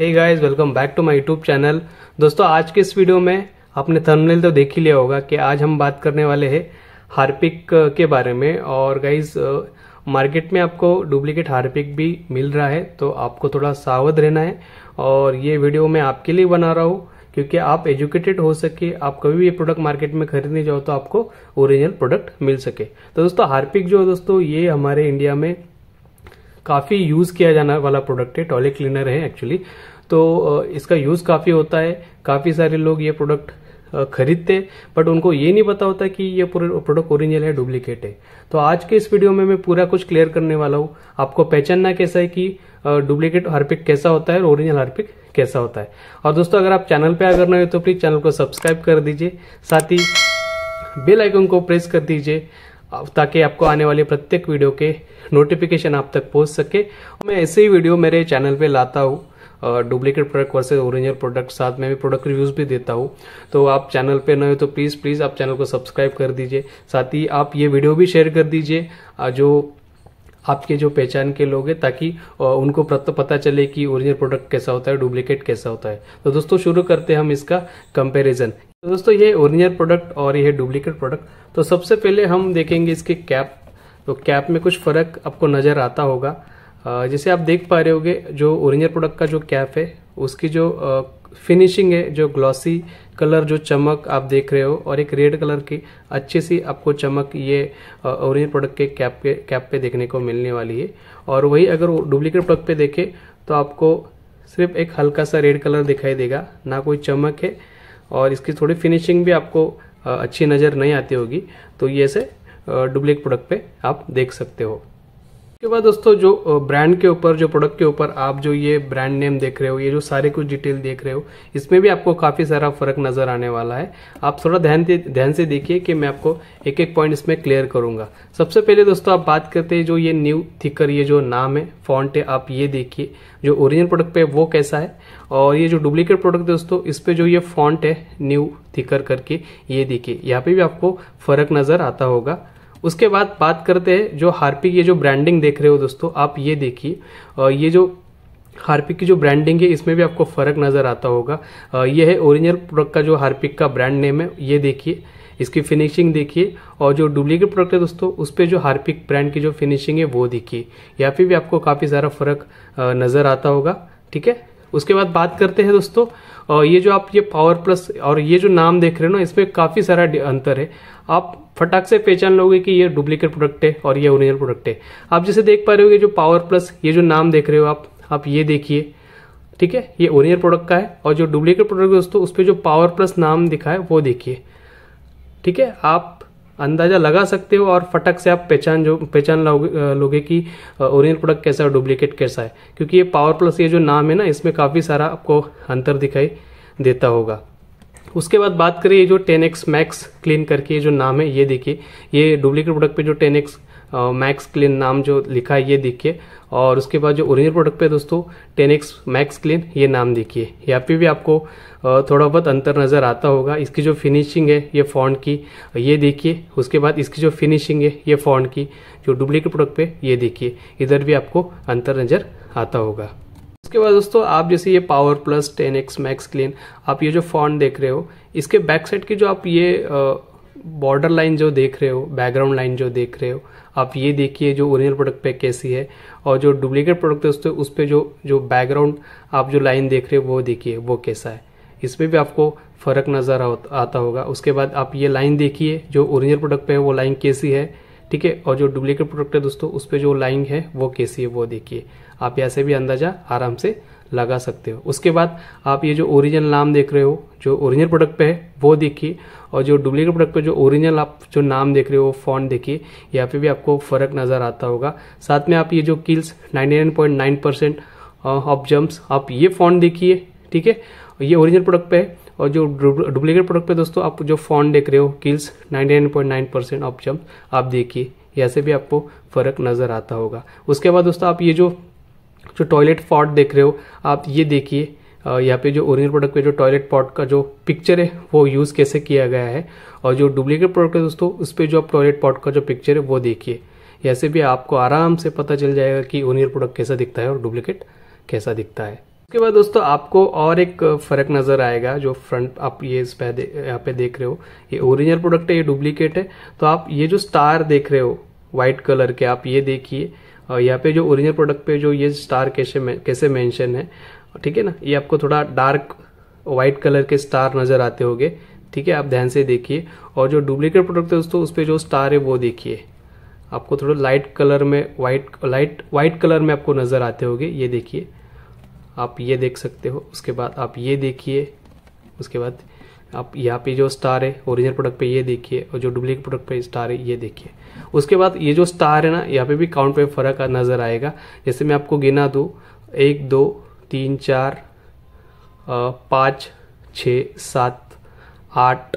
hey guys welcome back to my YouTube channel दोस्तों आज के इस वीडियो में आपने थंबनेल तो देख ही लिया होगा कि आज हम बात करने वाले हैं हार्पिक के बारे में और गाइस मार्केट में आपको डुप्लीकेट हार्पिक भी मिल रहा है तो आपको थोड़ा सावध रहना है और ये वीडियो मैं आपके लिए बना रहा हूँ क्योंकि आप एजुकेटेड हो सके आप कभी भी प्रोडक्ट मार्केट में खरीदने जाओ तो आपको ओरिजिनल प्रोडक्ट मिल सके तो दोस्तों हार्पिक जो है दोस्तों ये हमारे इंडिया में काफ़ी यूज़ किया जाने वाला प्रोडक्ट है टॉयलेट क्लीनर है एक्चुअली तो इसका यूज़ काफ़ी होता है काफ़ी सारे लोग ये प्रोडक्ट खरीदते हैं बट उनको ये नहीं पता होता कि ये प्रोडक्ट ओरिजिनल है डुप्लीकेट है तो आज के इस वीडियो में मैं पूरा कुछ क्लियर करने वाला हूँ आपको पहचानना कैसा है कि डुप्लीकेट हार्पिक कैसा होता है और ओरिजिनल हार्पिक कैसा होता है और दोस्तों अगर आप चैनल पे अगर नहीं हो तो प्लीज चैनल को सब्सक्राइब कर दीजिए साथ ही बेल आइकन को प्रेस कर दीजिए ताकि आपको आने वाले प्रत्येक वीडियो के नोटिफिकेशन आप तक पहुंच सके मैं ऐसे ही वीडियो मेरे चैनल पे लाता हूँ duplicate product versus original product साथ में भी प्रोडक्ट रिव्यूज़ भी देता हूँ तो आप चैनल पे नए हो तो प्लीज़ प्लीज़ आप चैनल को सब्सक्राइब कर दीजिए साथ ही आप ये वीडियो भी शेयर कर दीजिए जो आपके जो पहचान के लोग हैं ताकि उनको पता चले कि ओरिजिनल प्रोडक्ट कैसा होता है डुप्लीकेट कैसा होता है तो दोस्तों शुरू करते हैं हम इसका कंपैरिजन तो दोस्तों ये ओरिजिनल प्रोडक्ट और ये डुप्लीकेट प्रोडक्ट तो सबसे पहले हम देखेंगे इसके कैप तो कैप में कुछ फ़र्क आपको नज़र आता होगा जैसे आप देख पा रहे होगे जो ओरिजिनल प्रोडक्ट का जो कैप है उसकी जो फिनिशिंग है जो ग्लॉसी कलर जो चमक आप देख रहे हो और एक रेड कलर की अच्छी सी आपको चमक ये ओरिजिनल प्रोडक्ट के कैप के कैप पे देखने को मिलने वाली है और वही अगर डुप्लीकेट प्रोडक्ट पे देखें तो आपको सिर्फ एक हल्का सा रेड कलर दिखाई देगा ना कोई चमक है और इसकी थोड़ी फिनिशिंग भी आपको अच्छी नज़र नहीं आती होगी तो ये ऐसे डुप्लिक प्रोडक्ट पे आप देख सकते हो उसके बाद दोस्तों जो ब्रांड के ऊपर जो प्रोडक्ट के ऊपर आप जो ये ब्रांड नेम देख रहे हो ये जो सारे कुछ डिटेल देख रहे हो इसमें भी आपको काफ़ी सारा फर्क नज़र आने वाला है आप थोड़ा ध्यान ध्यान से देखिए कि मैं आपको एक एक पॉइंट इसमें क्लियर करूंगा सबसे पहले दोस्तों आप बात करते हैं जो ये न्यू थिकर ये जो नाम है फॉन्ट है आप ये देखिए जो ओरिजिनल प्रोडक्ट पे वो कैसा है और ये जो डुप्लीकेट प्रोडक्ट दोस्तों इस पर जो ये फॉन्ट है न्यू थिकर करके ये देखिए यहाँ पे भी आपको फर्क नज़र आता होगा उसके बाद बात करते हैं जो हार्पिक ये जो ब्रांडिंग देख रहे हो दोस्तों आप ये देखिए ये जो हार्पिक की जो ब्रांडिंग है इसमें भी आपको फ़र्क नज़र आता होगा ये है ओरिजिनल प्रोडक्ट का जो हार्पिक का ब्रांड नेम है ये देखिए इसकी फिनिशिंग देखिए और जो डुप्लीकेट प्रोडक्ट है दोस्तों उस पर जो हार्पिक ब्रांड की जो फिनिशिंग है वो देखिए या फिर भी आपको काफ़ी सारा फ़र्क नज़र आता होगा ठीक है उसके बाद बात करते हैं दोस्तों ये जो आप ये पावर प्लस और ये जो नाम देख रहे हो ना इसमें काफ़ी सारा अंतर है आप फटाक से पहचान लोगे कि ये डुप्लीकेट प्रोडक्ट है और ये ओरिजिनल प्रोडक्ट है आप जैसे देख पा रहे हो ये जो पावर प्लस ये जो नाम देख रहे हो आप आप ये देखिए ठीक है ये ओरिजिनल प्रोडक्ट का है और जो डुप्लीकेट प्रोडक्ट दोस्तों उस पर जो पावर प्लस नाम दिखा है वो देखिए ठीक है आप अंदाजा लगा सकते हो और फटक से आप पहचान जो पहचान लोगे कि ओरिजिनल प्रोडक्ट कैसा है डुप्लीकेट कैसा है क्योंकि ये पावर प्लस ये जो नाम है ना इसमें काफ़ी सारा आपको अंतर दिखाई देता होगा उसके बाद बात करें ये जो 10x मैक्स क्लीन करके ये जो नाम है ये देखिए ये डुप्लीकेट प्रोडक्ट पे जो 10x मैक्स क्लीन नाम जो लिखा है ये देखिए और उसके बाद जो ओरिजिनल प्रोडक्ट पे दोस्तों 10x मैक्स क्लीन ये नाम देखिए यहाँ पे भी आपको थोड़ा बहुत अंतर नज़र आता होगा इसकी जो फिनिशिंग है ये फॉन्ट की ये देखिए उसके बाद इसकी जो फिनिशिंग है ये फॉन्ट की जो डुप्लीकेट प्रोडक्ट पे ये देखिए इधर भी आपको अंतर नज़र आता होगा उसके बाद दोस्तों आप जैसे ये power plus ten X max clean आप ये जो फॉन्ट देख रहे हो इसके बैक साइड की जो आप ये बॉर्डर लाइन जो देख रहे हो बैकग्राउंड लाइन जो देख रहे हो आप ये देखिए जो ओरिजिनल प्रोडक्ट पे कैसी है और जो डुप्लीकेट प्रोडक्ट है दोस्तों उस पर जो जो बैकग्राउंड आप जो लाइन देख रहे हो वो देखिए वो कैसा है इसमें भी आपको फ़र्क नज़र आता होगा उसके बाद आप ये लाइन देखिए जो ओरिजिनल प्रोडक्ट पे है वो लाइन कैसी है ठीक है और जो डुप्लीकेट प्रोडक्ट है दोस्तों उस पर जो लाइंग है वो कैसी है वो देखिए आप यहाँ से भी अंदाजा आराम से लगा सकते हो उसके बाद आप ये जो ओरिजिनल नाम देख रहे हो जो ओरिजिनल प्रोडक्ट पे है वो देखिए और जो डुप्लीकेट प्रोडक्ट पे जो ओरिजिनल आप जो नाम देख रहे हो फॉन्ट देखिए यहाँ पे भी आपको फर्क नज़र आता होगा साथ में आप ये जो किल्स 99.9 परसेंट ऑफ जम्प्स आप ये फॉन्ट देखिए ठीक है ये ओरिजिनल प्रोडक्ट पे है और जो डुप्लीकेट प्रोडक्ट पे दोस्तों आप जो फोन देख रहे हो किल्स 99.9 परसेंट ऑफ जम्प आप देखिए ऐसे भी आपको फ़र्क नज़र आता होगा उसके बाद दोस्तों आप ये जो जो टॉयलेट पॉट देख रहे हो आप ये देखिए यहाँ पे जो ओरिजिनल प्रोडक्ट पे जो टॉयलेट पॉट का जो पिक्चर है वो यूज़ कैसे किया गया है और जो डुप्लीकेट प्रोडक्ट है दोस्तों उस पर जो आप टॉयलेट पॉट का जो पिक्चर है वो देखिए ऐसे भी आपको आराम से पता चल जाएगा कि ओरिजिनल प्रोडक्ट कैसा दिखता है और डुप्लीकेट कैसा दिखता है उसके बाद दोस्तों आपको और एक फर्क नजर आएगा जो फ्रंट आप ये इस पे यहाँ पे देख रहे हो ये ओरिजिनल प्रोडक्ट है ये डुप्लीकेट है तो आप ये जो स्टार देख रहे हो व्हाइट कलर के आप ये देखिए यहाँ पे जो ओरिजिनल प्रोडक्ट पे जो ये स्टार कैसे कैसे मेंशन है ठीक है ना ये आपको थोड़ा डार्क व्हाइट कलर के स्टार नजर आते होंगे ठीक है आप ध्यान से देखिए और जो डुप्लीकेट प्रोडक्ट है दोस्तों उस पर जो स्टार है वो देखिए आपको थोड़ा लाइट कलर में व्हाइट लाइट वाइट कलर में आपको नज़र आते होंगे ये देखिए आप ये देख सकते हो उसके बाद आप ये देखिए उसके बाद आप यहाँ पे जो स्टार है ओरिजिनल प्रोडक्ट पे ये देखिए और जो डुप्लीकेट प्रोडक्ट पे स्टार है ये देखिए उसके बाद ये जो स्टार है ना यहाँ पे भी काउंट पे फर्क नज़र आएगा जैसे मैं आपको गिना दू एक दो तीन चार पाँच छ सात आठ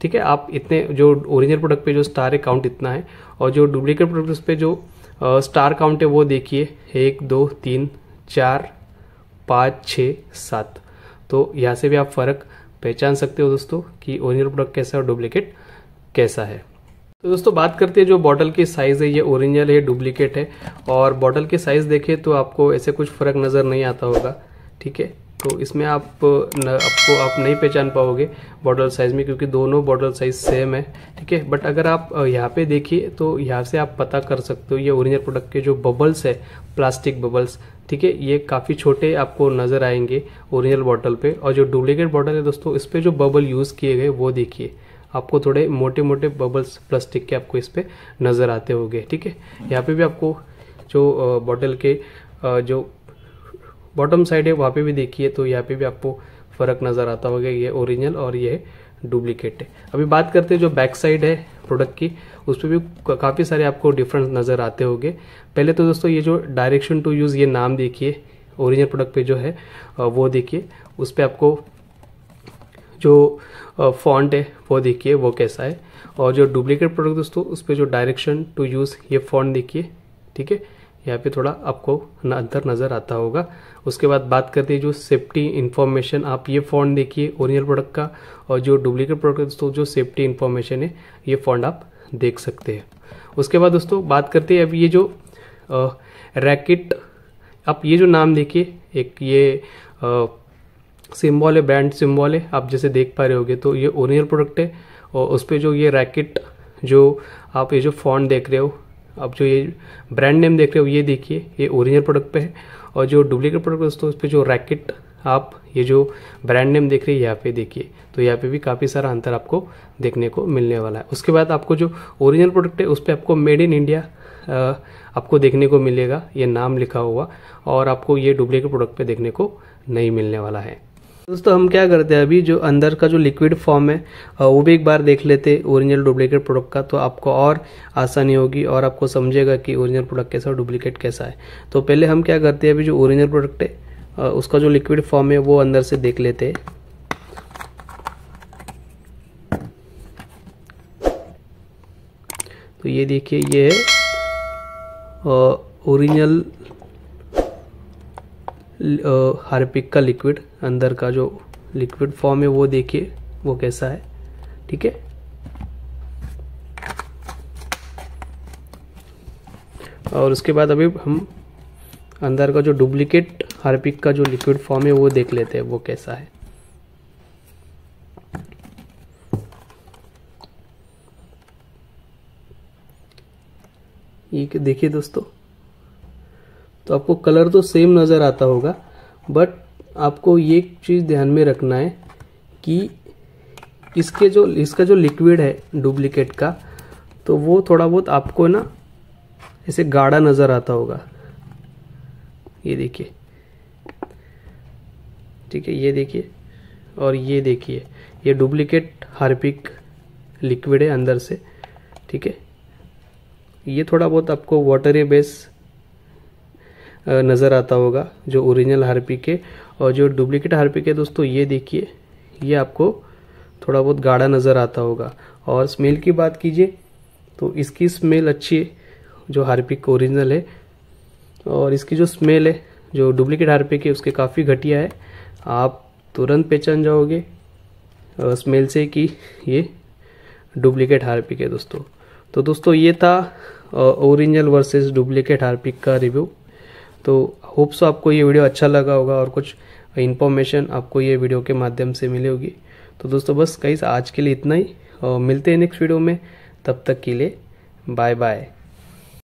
ठीक है आप इतने जो ओरिजिनल प्रोडक्ट पे जो स्टार है काउंट इतना है और जो डुप्लीकेट प्रोडक्ट पे जो स्टार काउंट है वो देखिए एक दो तीन चार पाँच छः सात तो यहाँ से भी आप फ़र्क पहचान सकते हो दोस्तों कि ओरिजिनल प्रोडक्ट कैसा है और डुप्लीकेट कैसा है तो दोस्तों बात करते हैं जो बॉटल की साइज़ है ये ओरिजिनल है डुप्लीकेट है और बॉटल की साइज़ देखें तो आपको ऐसे कुछ फ़र्क नज़र नहीं आता होगा ठीक है तो इसमें आप न, आपको आप नहीं पहचान पाओगे बॉटल साइज़ में क्योंकि दोनों बॉटल साइज़ सेम है ठीक है बट अगर आप यहाँ पे देखिए तो यहाँ से आप पता कर सकते हो ये ओरिजिनल प्रोडक्ट के जो बबल्स है प्लास्टिक बबल्स ठीक है ये काफ़ी छोटे आपको नज़र आएंगे ओरिजिनल बॉटल पे और जो डुप्लीकेट बॉटल है दोस्तों इस पर जो बबल यूज़ किए गए वो देखिए आपको थोड़े मोटे मोटे बबल्स प्लास्टिक के आपको इस पर नज़र आते होंगे ठीक है यहाँ पे भी आपको जो बॉटल के जो बॉटम साइड है वहाँ पे भी देखिए तो यहाँ पे भी आपको फ़र्क नज़र आता होगा ये ओरिजिनल और ये डुप्लीकेट है अभी बात करते हैं जो बैक साइड है प्रोडक्ट की उस पर भी काफ़ी सारे आपको डिफरेंस नज़र आते होंगे पहले तो दोस्तों ये जो डायरेक्शन टू यूज़ ये नाम देखिए ओरिजिनल प्रोडक्ट पे जो है वो देखिए उस पर आपको जो फॉन्ट है वो देखिए वो कैसा है और जो डुप्लीकेट प्रोडक्ट दोस्तों उस पर जो डायरेक्शन टू यूज़ ये फॉन्ट देखिए ठीक है यहाँ पे थोड़ा आपको अंतर नज़र आता होगा उसके बाद बात करते हैं जो सेफ्टी इन्फॉर्मेशन आप ये फॉन्ड देखिए ओरिजिनल प्रोडक्ट का और जो डुप्लीकेट प्रोडक्ट दोस्तों जो सेफ्टी इन्फॉर्मेशन है ये फॉन्ड आप देख सकते हैं उसके बाद दोस्तों बात करते हैं अब ये जो रैकेट आप ये जो नाम देखिए एक ये सिम्बॉल है ब्रांड सिम्बॉल है आप जैसे देख पा रहे होगे तो ये ओरिजिनल प्रोडक्ट है और उस पर जो ये रैकेट जो आप ये जो फॉन्ट देख रहे हो आप जो ये ब्रांड नेम देख रहे हो ये देखिए ये ओरिजिनल प्रोडक्ट पे है और जो डुप्लीकेट प्रोडक्ट दोस्तों उस पर जो रैकेट आप ये जो ब्रांड नेम देख रहे हैं यहाँ पे देखिए तो यहाँ पे भी काफ़ी सारा अंतर आपको देखने को मिलने वाला है उसके बाद आपको जो ओरिजिनल प्रोडक्ट है उस पर आपको मेड इन इंडिया आपको देखने को मिलेगा ये नाम लिखा हुआ और आपको ये डुप्लीकेट प्रोडक्ट पे देखने को नहीं मिलने वाला है दोस्तों हम क्या करते हैं अभी जो अंदर का जो लिक्विड फॉर्म है वो भी एक बार देख लेते हैं ओरिजिनल डुप्लीकेट प्रोडक्ट का तो आपको और आसानी होगी और आपको समझेगा कि ओरिजिनल प्रोडक्ट कैसा और डुप्लीकेट कैसा है तो पहले हम क्या करते हैं अभी जो ओरिजिनल प्रोडक्ट है उसका जो लिक्विड फॉर्म है वो अंदर से देख लेते हैं तो ये देखिए ये है ओरिजिनल हार्पिक का लिक्विड अंदर का जो लिक्विड फॉर्म है वो देखिए वो कैसा है ठीक है और उसके बाद अभी हम अंदर का जो डुप्लीकेट हार्पिक का जो लिक्विड फॉर्म है वो देख लेते हैं वो कैसा है ये देखिए दोस्तों तो आपको कलर तो सेम नज़र आता होगा बट आपको ये चीज़ ध्यान में रखना है कि इसके जो इसका जो लिक्विड है डुप्लीकेट का तो वो थोड़ा बहुत आपको ना ऐसे गाढ़ा नज़र आता होगा ये देखिए ठीक है ये देखिए और ये देखिए ये डुप्लीकेट हार्पिक लिक्विड है अंदर से ठीक है ये थोड़ा बहुत आपको वाटर बेस नज़र आता होगा जो ओरिजिनल हार्पिक है और जो डुप्लीकेट हार्पिक है दोस्तों ये देखिए ये आपको थोड़ा बहुत गाढ़ा नज़र आता होगा और स्मेल की बात कीजिए तो इसकी स्मेल अच्छी है जो हार्पिक ओरिजिनल है और इसकी जो स्मेल है जो डुप्लीकेट हारपिक है उसके काफ़ी घटिया है आप तुरंत पहचान जाओगे स्मेल से कि ये डुप्लीकेट हारपिक है दोस्तों तो दोस्तों ये था ओरिजिनल वर्सेस डुप्लीकेट हारपिक का रिव्यू तो होप सो तो आपको ये वीडियो अच्छा लगा होगा और कुछ इन्फॉर्मेशन आपको ये वीडियो के माध्यम से मिली होगी तो दोस्तों बस कई आज के लिए इतना ही और मिलते हैं नेक्स्ट वीडियो में तब तक के लिए बाय बाय